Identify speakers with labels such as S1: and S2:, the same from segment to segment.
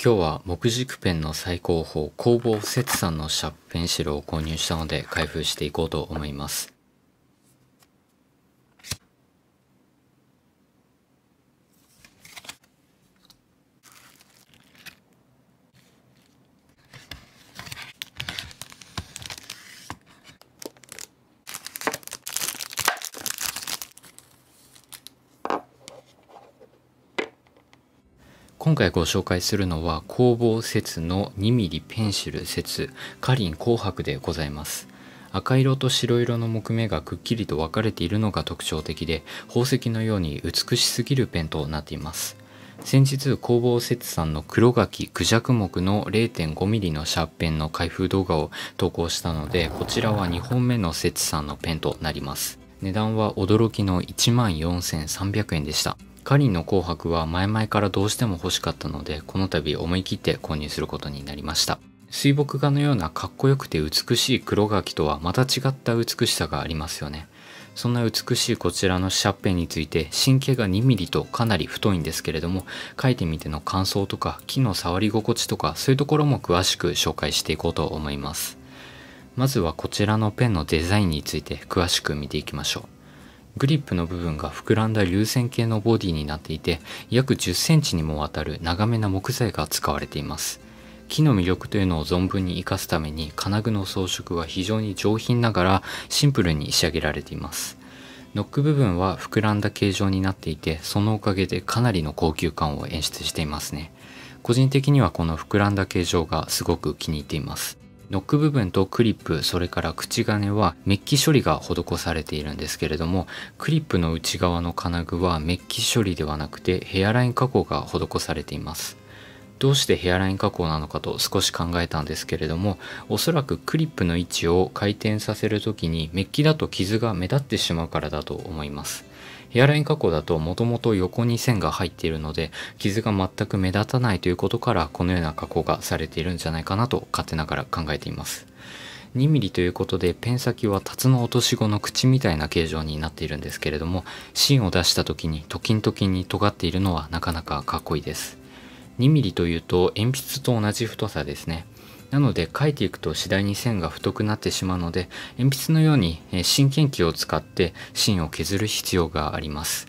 S1: 今日は木軸ペンの最高峰工房節さんのシャープペンシルを購入したので開封していこうと思います今回ご紹介するのは工房説の 2mm ペンシル説カリン紅白でございます赤色と白色の木目がくっきりと分かれているのが特徴的で宝石のように美しすぎるペンとなっています先日工房節さんの黒柿クジャク木の 0.5mm のシャープペンの開封動画を投稿したのでこちらは2本目の節さんのペンとなります値段は驚きの14,300円でしたかりんの紅白は前々からどうしても欲しかったので、この度思い切って購入することになりました。水墨画のようなかっこよくて美しい黒柿とはまた違った美しさがありますよね。そんな美しいこちらのシャッペンについて神経が2 m m とかなり太いんですけれども書いてみての感想とか木の触り心地とかそういうところも詳しく紹介していこうと思いますまずはこちらのペンのデザインについて詳しく見ていきましょうグリップの部分が膨らんだ流線形のボディになっていて約10センチにもわたる長めな木材が使われています木の魅力というのを存分に活かすために金具の装飾は非常に上品ながらシンプルに仕上げられていますノック部分は膨らんだ形状になっていてそのおかげでかなりの高級感を演出していますね個人的にはこの膨らんだ形状がすごく気に入っていますノック部分とクリップそれから口金はメッキ処理が施されているんですけれどもクリップの内側の金具はメッキ処理ではなくてヘアライン加工が施されていますどうしてヘアライン加工なのかと少し考えたんですけれどもおそらくクリップの位置を回転させる時にメッキだと傷が目立ってしまうからだと思いますヘアライン加工だともともと横に線が入っているので傷が全く目立たないということからこのような加工がされているんじゃないかなと勝手ながら考えています。2mm ということでペン先はタツノオトシゴの口みたいな形状になっているんですけれども芯を出した時にトキントキンに尖っているのはなかなかかっこいいです 2mm というと鉛筆と同じ太さですねなので書いていくと次第に線が太くなってしまうので鉛筆のように真剣器を使って芯を削る必要があります。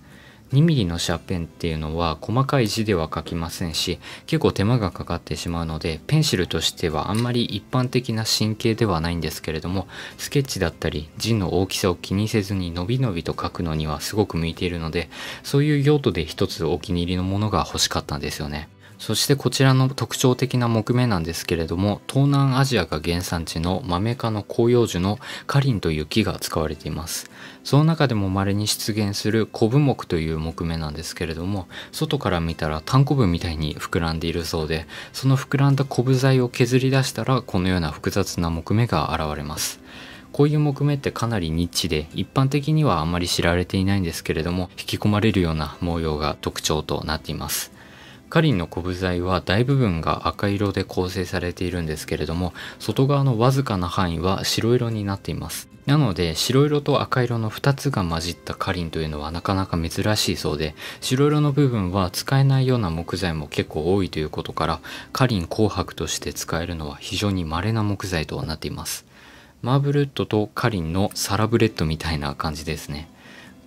S1: 2mm のシャーペンっていうのは細かい字では書きませんし結構手間がかかってしまうのでペンシルとしてはあんまり一般的な神経ではないんですけれどもスケッチだったり字の大きさを気にせずにのびのびと書くのにはすごく向いているのでそういう用途で一つお気に入りのものが欲しかったんですよね。そしてこちらの特徴的な木目なんですけれども東南アジアが原産地のマメ科の広葉樹のカリンという木が使われていますその中でも稀に出現するコブ木という木目なんですけれども外から見たらタンコブみたいに膨らんでいるそうでその膨らんだコブ材を削り出したらこのような複雑な木目が現れますこういう木目ってかなりニッチで一般的にはあまり知られていないんですけれども引き込まれるような模様が特徴となっていますカリンの古ブ材は大部分が赤色で構成されているんですけれども外側のわずかな範囲は白色になっていますなので白色と赤色の2つが混じったカリンというのはなかなか珍しいそうで白色の部分は使えないような木材も結構多いということからカリン紅白として使えるのは非常に稀な木材となっていますマーブルウッドとカリンのサラブレッドみたいな感じですね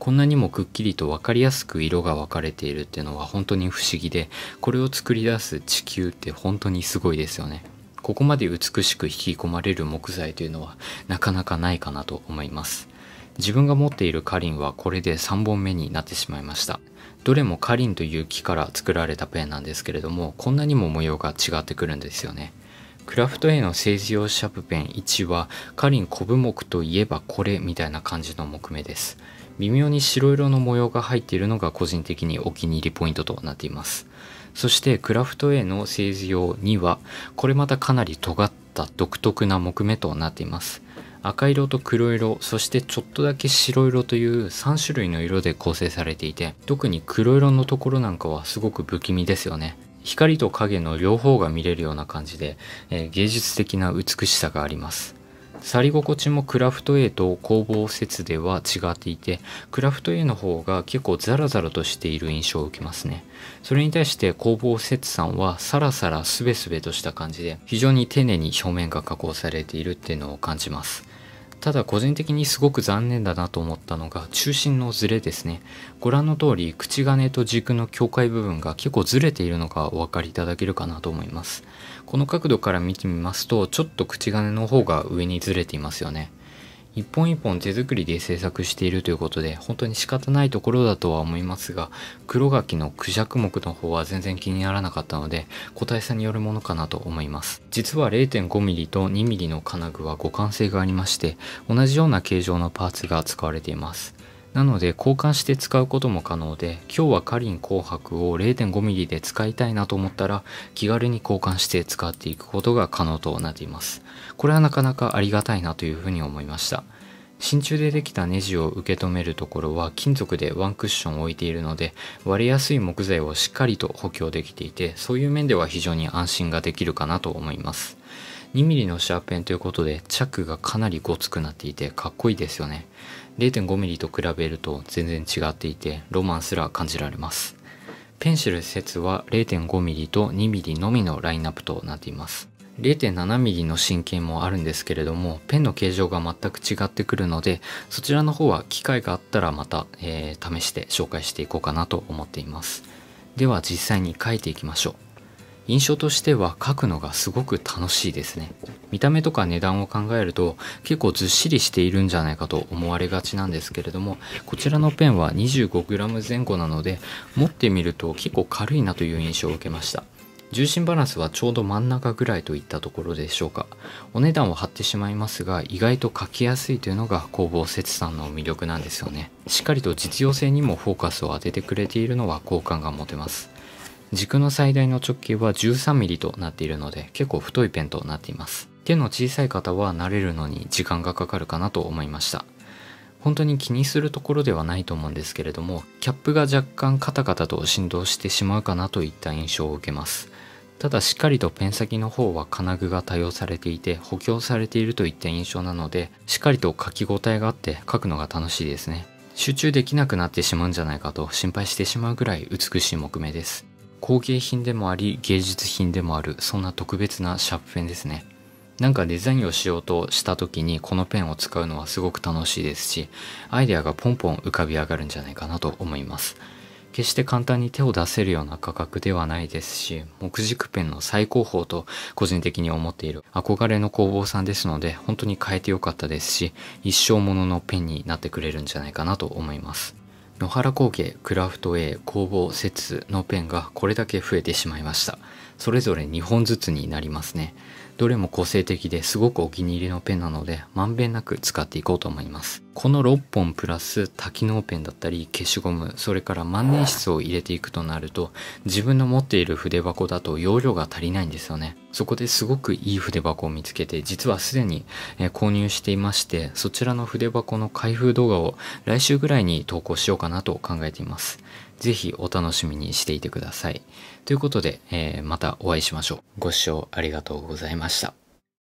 S1: こんなにもくっきりと分かりやすく色が分かれているっていうのは本当に不思議でこれを作り出す地球って本当にすごいですよねここまで美しく引き込まれる木材というのはなかなかないかなと思います自分が持っているカリンはこれで3本目になってしまいましたどれもカリンという木から作られたペンなんですけれどもこんなにも模様が違ってくるんですよねクラフト A の政治用シャープペン1はカリンコブ木といえばこれみたいな感じの木目です微妙に白色の模様が入っているのが個人的にお気に入りポイントとなっていますそしてクラフト A の製図用2はこれまたかなり尖った独特な木目となっています赤色と黒色そしてちょっとだけ白色という3種類の色で構成されていて特に黒色のところなんかはすごく不気味ですよね光と影の両方が見れるような感じで、えー、芸術的な美しさがあります去り心地もクラフト A と工房説では違っていてクラフト A の方が結構ザラザラとしている印象を受けますねそれに対して工房設さんはサラサラスベスベとした感じで非常に丁寧に表面が加工されているっていうのを感じますただ個人的にすごく残念だなと思ったのが中心のズレですねご覧の通り口金と軸の境界部分が結構ずれているのがお分かりいただけるかなと思いますこの角度から見てみますとちょっと口金の方が上にずれていますよね一本一本手作りで制作しているということで本当に仕方ないところだとは思いますが黒柿のクジャク目の方は全然気にならなかったので個体差によるものかなと思います実は 0.5mm と 2mm の金具は互換性がありまして同じような形状のパーツが使われていますなので交換して使うことも可能で今日はカリン紅白を 0.5mm で使いたいなと思ったら気軽に交換して使っていくことが可能となっていますこれはなかなかありがたいなというふうに思いました真鍮でできたネジを受け止めるところは金属でワンクッションを置いているので割れやすい木材をしっかりと補強できていてそういう面では非常に安心ができるかなと思います 2mm のシャーペンということでチャックがかなりごつくなっていてかっこいいですよね 0.5mm と比べると全然違っていてロマンすら感じられますペンシル説は 0.5mm と 2mm のみのラインナップとなっています 0.7mm の真剣もあるんですけれどもペンの形状が全く違ってくるのでそちらの方は機会があったらまた、えー、試して紹介していこうかなと思っていますでは実際に書いていきましょう印象としては書くのがすごく楽しいですね見た目とか値段を考えると結構ずっしりしているんじゃないかと思われがちなんですけれどもこちらのペンは 25g 前後なので持ってみると結構軽いなという印象を受けました重心バランスはちょうど真ん中ぐらいといったところでしょうかお値段を張ってしまいますが意外と書きやすいというのが工房節さんの魅力なんですよねしっかりと実用性にもフォーカスを当ててくれているのは好感が持てます軸の最大の直径は 13mm となっているので結構太いペンとなっています。手の小さい方は慣れるのに時間がかかるかなと思いました。本当に気にするところではないと思うんですけれども、キャップが若干カタカタと振動してしまうかなといった印象を受けます。ただしっかりとペン先の方は金具が多用されていて補強されているといった印象なのでしっかりと書き応えがあって書くのが楽しいですね集中できなくなってしまうんじゃないかと心配してしまうぐらい美しい木目です工芸品でもあり芸術品でもあるそんな特別なシャープペンですねなんかデザインをしようとした時にこのペンを使うのはすごく楽しいですしアイデアがポンポン浮かび上がるんじゃないかなと思います決して簡単に手を出せるような価格ではないですし、木軸ペンの最高峰と個人的に思っている憧れの工房さんですので、本当に変えてよかったですし、一生もののペンになってくれるんじゃないかなと思います。野原工芸クラフト A 工房摂のペンがこれだけ増えてしまいましたそれぞれ2本ずつになりますねどれも個性的ですごくお気に入りのペンなのでまんべんなく使っていこうと思いますこの6本プラス多機能ペンだったり消しゴムそれから万年筆を入れていくとなると自分の持っている筆箱だと容量が足りないんですよねそこですごくいい筆箱を見つけて実はすでに購入していましてそちらの筆箱の開封動画を来週ぐらいに投稿しようかなと考えていますぜひお楽しみにしていてください。ということで、えー、またお会いしましょう。ご視聴ありがとうございました。